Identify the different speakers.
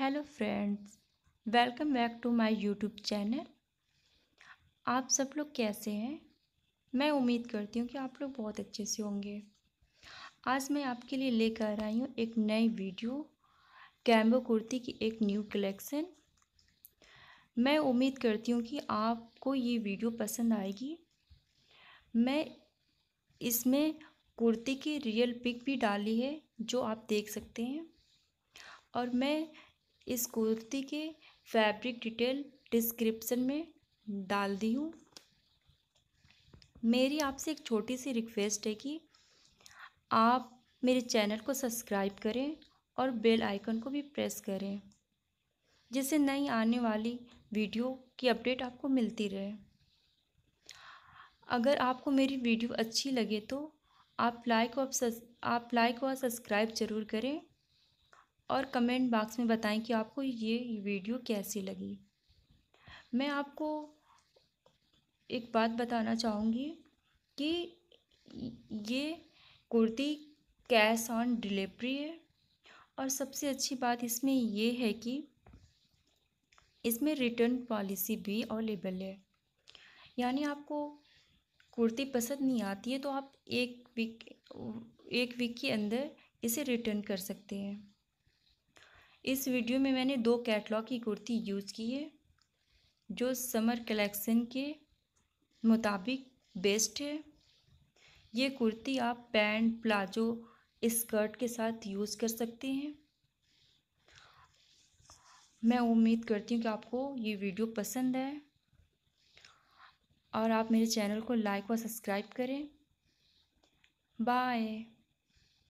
Speaker 1: hello friends welcome back to my YouTube channel आप सब लोग कैसे हैं मैं उम्मीद करती हूँ कि आप लोग बहुत अच्छे से होंगे आज मैं आपके लिए लेकर आई हूँ एक नई वीडियो कैम्बो कुर्ती की एक न्यू कलेक्शन मैं उम्मीद करती हूँ कि आपको ये वीडियो पसंद आएगी मैं इसमें कुर्ती की रियल पिक भी डाली है जो आप देख सकते हैं और मैं इस कुर्ती के फैब्रिक डिटेल डिस्क्रिप्शन में डाल दी हूँ मेरी आपसे एक छोटी सी रिक्वेस्ट है कि आप मेरे चैनल को सब्सक्राइब करें और बेल आइकन को भी प्रेस करें जिससे नई आने वाली वीडियो की अपडेट आपको मिलती रहे अगर आपको मेरी वीडियो अच्छी लगे तो आप लाइक और आप लाइक और सब्सक्राइब ज़रूर करें और कमेंट बॉक्स में बताएं कि आपको ये वीडियो कैसी लगी मैं आपको एक बात बताना चाहूँगी कि ये कुर्ती कैश ऑन डिलीवरी है और सबसे अच्छी बात इसमें ये है कि इसमें रिटर्न पॉलिसी भी अवेलेबल है यानी आपको कुर्ती पसंद नहीं आती है तो आप एक वीक एक वीक के अंदर इसे रिटर्न कर सकते हैं इस वीडियो में मैंने दो कैटलॉग की कुर्ती यूज़ की है जो समर कलेक्शन के मुताबिक बेस्ट है ये कुर्ती आप पैंट प्लाजो स्कर्ट के साथ यूज़ कर सकते हैं मैं उम्मीद करती हूँ कि आपको ये वीडियो पसंद है और आप मेरे चैनल को लाइक और सब्सक्राइब करें बाय